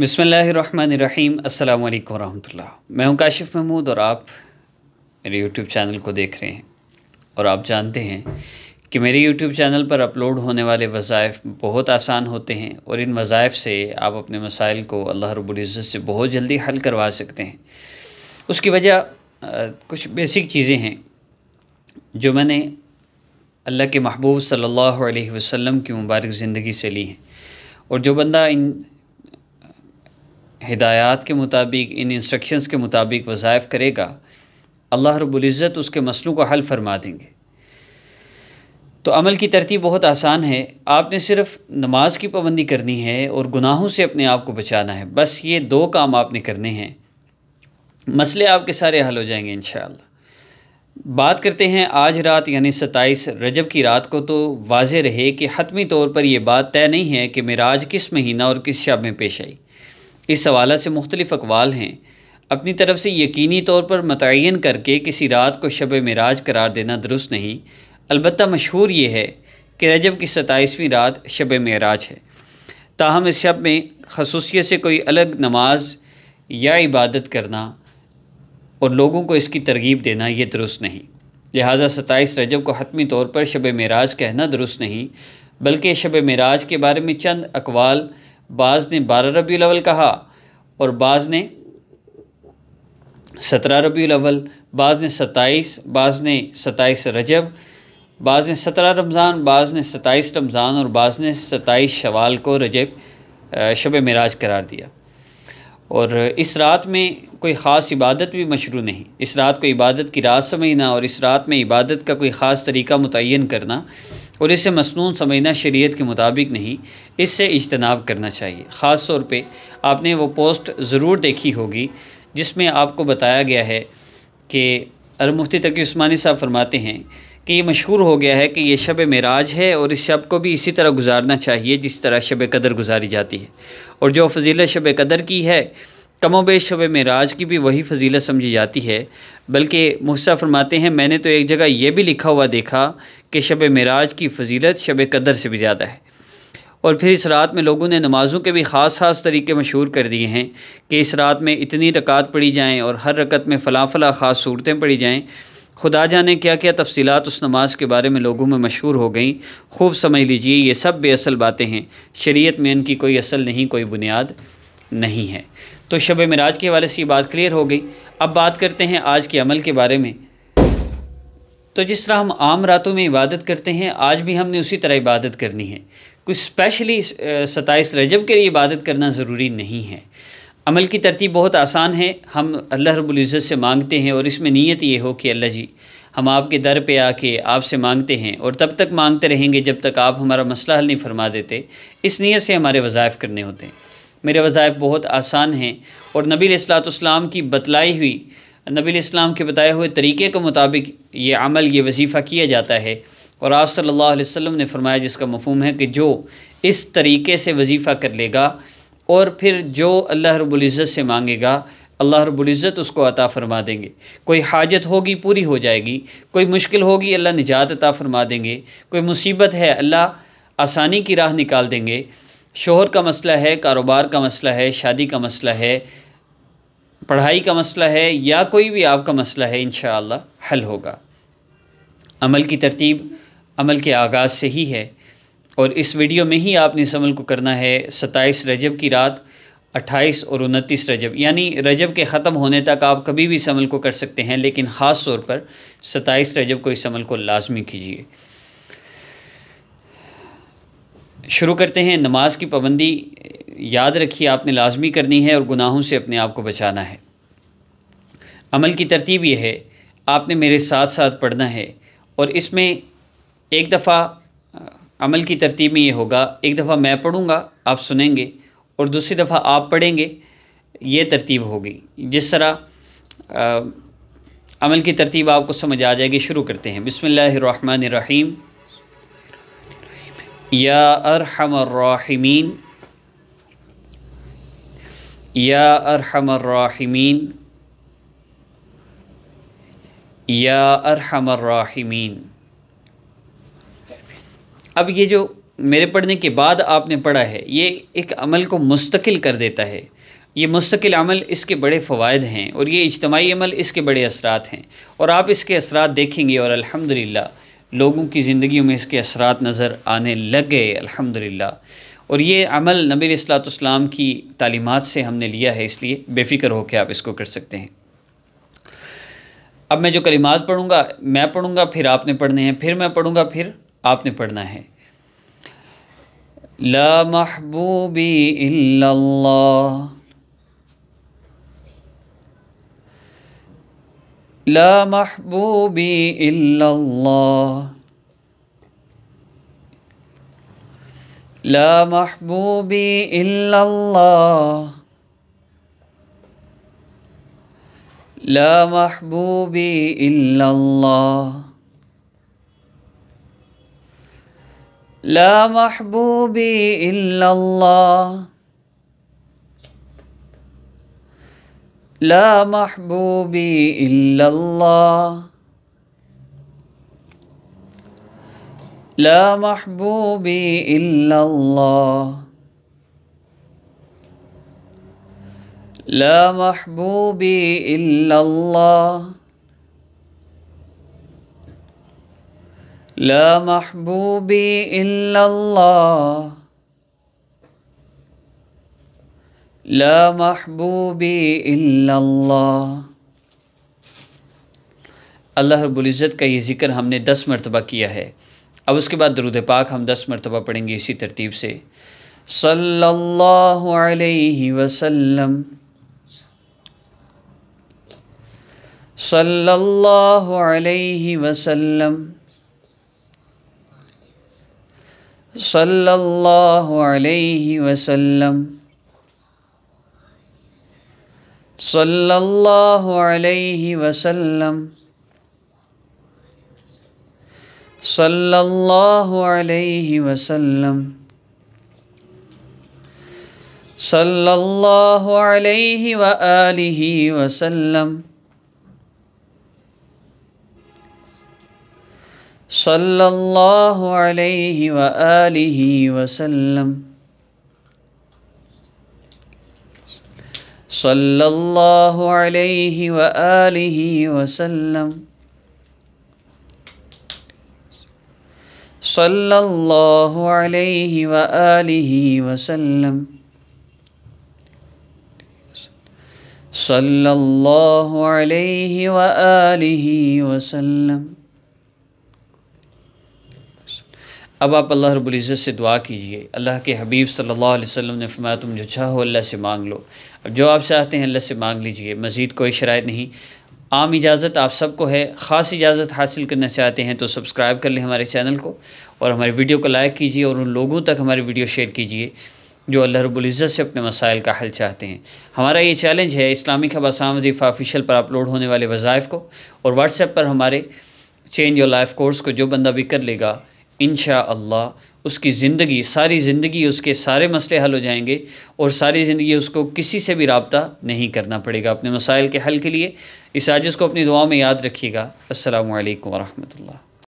बसमीम अल्लाम मैं हूं काशिफ महमूद और आप मेरे यूट्यूब चैनल को देख रहे हैं और आप जानते हैं कि मेरे यूट्यूब चैनल पर अपलोड होने वाले वज़ाइफ बहुत आसान होते हैं और इन वज़ाइफ से आप अपने मसाइल को अल्लाह रबुल्ज़त से बहुत जल्दी हल करवा सकते हैं उसकी वजह कुछ बेसिक चीज़ें हैं जो मैंने अल्लाह के महबूब सल्लल्लाहु अलैहि वसल्लम की मुबारक ज़िंदगी से ली हैं और जो बंदा इन हिदायत के मुताबिक इन इंस्ट्रक्शंस के मुताबिक वज़ायफ़ करेगा अल्लाह रबुल्ज़त उसके मसलों को हल फरमा देंगे तो अमल की तरतीब बहुत आसान है आपने सिर्फ नमाज की पाबंदी करनी है और गुनाहों से अपने आप को बचाना है बस ये दो काम आपने करने हैं मसले आपके सारे हल हो जाएंगे इन बात करते हैं आज रात यानी सत्ताईस रजब की रात को तो वाज रहे कि हतमी तौर पर यह बात तय नहीं है कि मेराज किस महीना और किस शब में पेश आई इस हवाला से मुख्तलिफ़ अकवाल हैं अपनी तरफ से यकीनी तौर पर मतयन करके किसी रात को शब मराज करार देना दुरुस्त नहीं अलबत् मशहूर ये है कि रजब की सताईसवीं रात शब मराज है ताहम इस शब में खसूसियत से कोई अलग नमाज या इबादत करना और लोगों को इसकी तरगीब देना यह दुरुस्त नहीं लिहाजा सताईस रजब को हतमी तौर पर शब मराज कहना दुरुस्त नहीं बल्कि शब मराज के बारे में चंद अकवाल बाज़ ने बारह रबी अवल कहा और बाज़ ने सत्रह रबी अवल बाज़ ने सत्ताईस बाज़ ने सत्ताईस रजब बाज़ ने सत्रह रमज़ान बाज़ ने सत्ताईस रमज़ान और बाज़ ने सत्ताईस शवाल को रजब शब मराज करार दिया और इस रात में कोई ख़ास इबादत भी मशरू नहीं इस रात को इबादत की रात समझना और इस रात में इबादत का कोई ख़ास तरीका मुतन करना और इसे मसनून समझना शरीयत के मुताबिक नहीं इससे इजतनाब करना चाहिए ख़ास तौर पे आपने वो पोस्ट ज़रूर देखी होगी जिसमें आपको बताया गया है कि अर मुफ्ती तकी उस्मानी साहब फरमाते हैं कि ये मशहूर हो गया है कि ये शब मराज है और इस शब को भी इसी तरह गुजारना चाहिए जिस तरह शब कदर गुजारी जाती है और जो फ़जीला शब कदर की है कमोबेश शब मराज की भी वही फजीलत समझी जाती है बल्कि मुस्सा फरमाते हैं मैंने तो एक जगह यह भी लिखा हुआ देखा कि शब मराज की फजीलत शब कदर से भी ज़्यादा है और फिर इस रात में लोगों ने नमाज़ों के भी ख़ास ख़ास तरीके मशहूर कर दिए हैं कि इस रात में इतनी रकात पढ़ी जाएँ और हर रकत में फ़ला फ़ला ख़ास सूरतें पढ़ी जाएँ खुदा जाने क्या क्या तफसीत उस नमाज के बारे में लोगों में मशहूर हो गई खूब समझ लीजिए ये सब बेअसल बातें हैं शरीय में इनकी कोई असल नहीं कोई बुनियाद नहीं है तो शब मराज के हवाले से ये बात क्लियर हो गई अब बात करते हैं आज के अमल के बारे में तो जिस तरह हम आम रातों में इबादत करते हैं आज भी हमने उसी तरह इबादत करनी है कुछ स्पेशली सताईस रजब के लिए इबादत करना ज़रूरी नहीं है अमल की तरतीब बहुत आसान है हम अल्लाह रबुल्ज़त से मांगते हैं और इसमें नीयत ये हो कि अल्लाह जी हम आपके दर पे आके आपसे मांगते हैं और तब तक मांगते रहेंगे जब तक आप हमारा मसला हल नहीं फरमा देते इस नीयत से हमारे वज़ायफ़ करने होते हैं मेरे वज़ायफ बहुत आसान हैं और नबी की बतलाई हुई नबी इस्लाम के बताए हुए तरीके के मुताबिक ये अमल ये वजीफ़ा किया जाता है और आप सल्लल्लाहु अलैहि वसल्लम ने फरमाया जिसका मफहम है कि जो इस तरीके से वजीफ़ा कर लेगा और फिर जो अल्लाह रब्ज़त से मांगेगा अल्लाह रब्ज़त उसको अता फ़रमा देंगे कोई हाजत होगी पूरी हो जाएगी कोई मुश्किल होगी अल्लाह निजात अता फ़रमा देंगे कोई मुसीबत है अल्लाह आसानी की राह निकाल देंगे शोहर का मसला है कारोबार का मसला है शादी का मसला है पढ़ाई का मसला है या कोई भी आपका मसला है इन हल होगा अमल की तरतीब अमल के आगाज़ से ही है और इस वीडियो में ही आपने इस अमल को करना है सत्ताईस रजब की रात अट्ठाईस और उनतीस रजब यानी रजब के ख़त्म होने तक आप कभी भी इस अमल को कर सकते हैं लेकिन ख़ास तौर पर सत्ताईस रजब को इस अमल को लाजमी कीजिए शुरू करते हैं नमाज की पाबंदी याद रखिए आपने लाजमी करनी है और गुनाहों से अपने आप को बचाना है अमल की तरतीब यह है आपने मेरे साथ साथ पढ़ना है और इसमें एक दफ़ा अमल की तरतीब में ये होगा एक दफ़ा मैं पढ़ूँगा आप सुनेंगे और दूसरी दफ़ा आप पढ़ेंगे ये तरतीब होगी जिस तरह आ, अमल की तरतीब आपको समझ आ जाएगी शुरू करते हैं बिसमीम या अरहमर्राहिमीन या अरहमर्राहिमीन या अरहमर्राहिमीन अब ये जो मेरे पढ़ने के बाद आपने पढ़ा है ये एक अमल को मुस्तकिल कर देता है ये मुस्तकिल अमल इसके बड़े फ़वाद हैं और ये इज्तमाही अमल इसके बड़े असरात हैं और आप इसके असरात देखेंगे और अल्हम्दुलिल्लाह लोगों की ज़िंदगी में इसके असरात नज़र आने लग गए अल्हम्दुलिल्लाह और ये अमल नबी सलाम की तालीमत से हमने लिया है इसलिए बेफ़िक्र होकर आप इसको कर सकते हैं अब मैं जो कलिमात पढ़ूँगा मैं पढ़ूँगा फिर आपने पढ़ने हैं फिर मैं पढ़ूँगा फिर आपने पढ़ना है ला महबूबी इल्लल्लाह لا محبوبي إلا الله لا محبوبي إلا الله لا محبوبي إلا الله لا محبوبي إلا الله لا محبوبي إلا الله لا محبوبي إلا الله لا محبوبي إلا الله لا محبوبي إلا الله لا ला الله अल्लाह रबुल्ज़त का ये ज़िक्र हमने दस मरतबा किया है अब उसके बाद दरुद पाक हम दस मरतबा पढ़ेंगे इसी तरतीब से सल्लल्लाहु अलैहि वसल्लम सल्लल्लाहु अलैहि वसल्लम सल्लल्लाहु अलैहि वसल्लम صلى الله عليه وسلم صلى الله عليه وسلم صلى الله عليه وآله وسلم صلى الله عليه وآله وسلم صلى الله عليه وآله وسلم صلى الله عليه وآله وسلم صلى الله عليه وآله وسلم अब आप अल्लाह रब्बुल इज़्ज़त से दुआ कीजिए अल्लाह के हबीब सल्लल्लाहु अलैहि वसल्लम ने फरमाया तुम जो चाहो अल्लाह से मांग लो अब जो आप चाहते हैं अल्लाह से मांग लीजिए मज़ीद कोई शराय नहीं आम इजाज़त आप सबको है ख़ास इजाज़त हासिल करना चाहते हैं तो सब्सक्राइब कर लें हमारे चैनल को और हमारे वीडियो को लाइक कीजिए और उन लोगों तक हमारी वीडियो शेयर कीजिए जो अल्लाह रब्बुल इज़्ज़त से अपने मसाइल का हल चाहते हैं हमारा ये चैलेंज है इस्लामिक हबासाम वजीफ़ा ऑफिशियल पर अपलोड होने वाले वज़ाइफ को और व्हाट्सएप पर हमारे चेंज योर लाइफ कोर्स को जो बंदा भी कर लेगा इन उसकी ज़िंदगी सारी ज़िंदगी उसके सारे मसले हल हो जाएंगे और सारी ज़िंदगी उसको किसी से भी रबता नहीं करना पड़ेगा अपने मसाइल के हल के लिए इस आजिज़ को अपनी दुआ में याद रखिएगा असल वरहमल